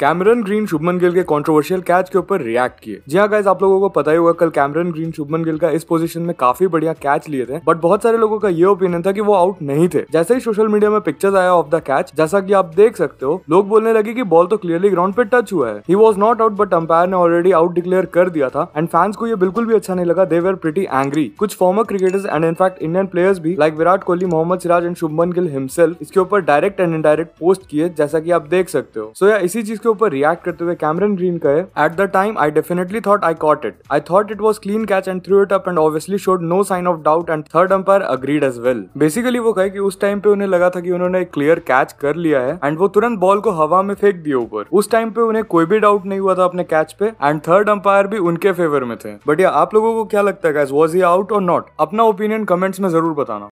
Cameron green Shubman Gill के controversial catch के ऊपर रिएक्ट किए जी हाँ गाइज आप लोगों को पता ही होगा कल कैमरन ग्रीन शुभमन गिल का इस पोजीशन में काफी बढ़िया कैच लिए थे बट बहुत सारे लोगों का ये ओपिनियन था कि वो आउट नहीं थे जैसे ही सोशल मीडिया में पिक्चर्स आया ऑफ द कैच जैसा कि आप देख सकते हो लोग बोलने लगे की बॉल तो क्लियरली ग्राउंड पे टच हुआ है he was not out but umpire ने ऑलरेडी आउट डिक्लेयर कर दिया था एंड फैंस को ये बिल्कुल भी अच्छा नहीं लगा दे प्रिटी एंग्री कुछ former cricketers and in fact Indian players भी like Virat Kohli Mohammed Siraj and Shubman Gill himself इसके ऊपर डायरेक्ट एंड इनडायरेक्ट पोस्ट किए जैसा की आप देख सकते हो सो या इसी चीज के ऊपर रिएक्ट करते हुए कैमरन ग्रीन कहे at the time I definitely thought I caught it I thought it was clean catch and threw it up and obviously showed no sign of doubt and third umpire agreed as well basically वो कहे कि उस time पे उन्हें लगा था कि उन्होंने एक क्लियर कैच कर लिया है एंड वो तुरंत बॉल को हवा में फेंक दिया ऊपर उस टाइम पे उन्हें कोई भी डाउट नहीं हुआ था अपने कैच पे एंड थर्ड अंपायर भी उनके फेवर में थे बट या आप लोगों को क्या लगता है वॉज ही आउट और नॉट अपना ओपिनियन कमेंट्स में जरूर बताना